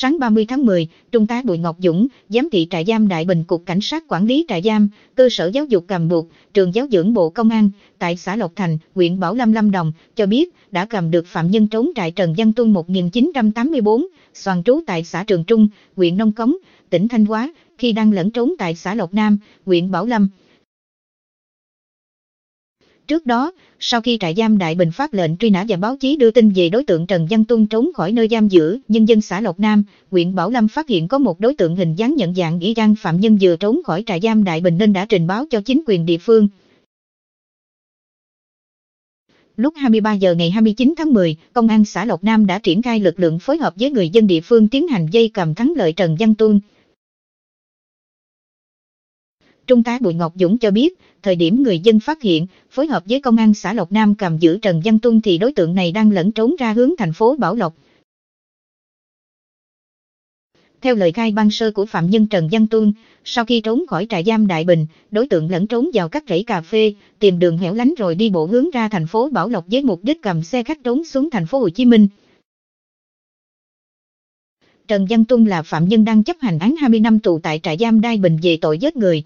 sáng 30 tháng 10, Trung tá Bùi Ngọc Dũng, Giám thị trại giam Đại Bình Cục Cảnh sát Quản lý trại giam, Cơ sở Giáo dục Cầm Buộc, Trường Giáo dưỡng Bộ Công an, tại xã Lộc Thành, huyện Bảo Lâm Lâm Đồng, cho biết đã cầm được phạm nhân trốn trại Trần Văn Tuân 1984, soàn trú tại xã Trường Trung, huyện Nông Cống, tỉnh Thanh Hóa, khi đang lẫn trốn tại xã Lộc Nam, huyện Bảo Lâm. Trước đó, sau khi trại giam Đại Bình phát lệnh truy nã và báo chí đưa tin về đối tượng Trần Văn Tuân trốn khỏi nơi giam giữ, nhân dân xã Lộc Nam, huyện Bảo Lâm phát hiện có một đối tượng hình dáng nhận dạng nghĩa trang phạm nhân vừa trốn khỏi trại giam Đại Bình nên đã trình báo cho chính quyền địa phương. Lúc 23 giờ ngày 29 tháng 10, Công an xã Lộc Nam đã triển khai lực lượng phối hợp với người dân địa phương tiến hành dây cầm thắng lợi Trần Văn Tuân, Trung tá Bùi Ngọc Dũng cho biết, thời điểm người dân phát hiện, phối hợp với công an xã Lộc Nam cầm giữ Trần Văn Tuân thì đối tượng này đang lẫn trốn ra hướng thành phố Bảo Lộc. Theo lời khai ban sơ của phạm nhân Trần Văn Tuân, sau khi trốn khỏi trại giam Đại Bình, đối tượng lẫn trốn vào các rẫy cà phê, tìm đường hẻo lánh rồi đi bộ hướng ra thành phố Bảo Lộc với mục đích cầm xe khách trốn xuống thành phố Hồ Chí Minh. Trần Văn Tuân là phạm nhân đang chấp hành án 20 năm tù tại trại giam Đại Bình về tội giết người.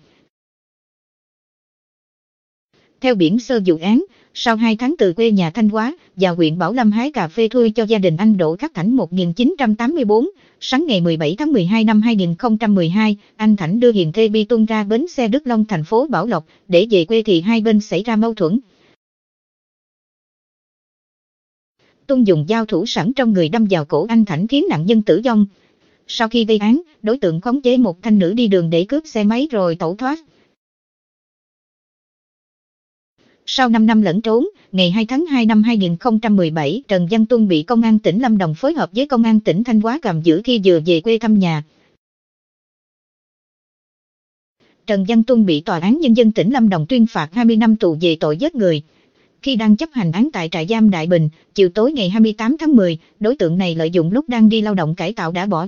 Theo biển sơ dự án, sau 2 tháng từ quê nhà Thanh Hóa và huyện Bảo Lâm hái cà phê thuê cho gia đình anh Đỗ Khắc Thảnh 1984, sáng ngày 17 tháng 12 năm 2012, anh Thảnh đưa Hiền Thê Bi Tung ra bến xe Đức Long thành phố Bảo Lộc để về quê thì hai bên xảy ra mâu thuẫn. Tung dùng dao thủ sẵn trong người đâm vào cổ anh Thảnh khiến nạn nhân tử vong. Sau khi gây án, đối tượng khống chế một thanh nữ đi đường để cướp xe máy rồi tẩu thoát. Sau 5 năm lẫn trốn, ngày 2 tháng 2 năm 2017, Trần Văn Tuân bị Công an tỉnh Lâm Đồng phối hợp với Công an tỉnh Thanh Hóa cầm giữ khi vừa về quê thăm nhà. Trần Văn Tuân bị Tòa án Nhân dân tỉnh Lâm Đồng tuyên phạt 20 năm tù về tội giết người. Khi đang chấp hành án tại trại giam Đại Bình, chiều tối ngày 28 tháng 10, đối tượng này lợi dụng lúc đang đi lao động cải tạo đã bỏ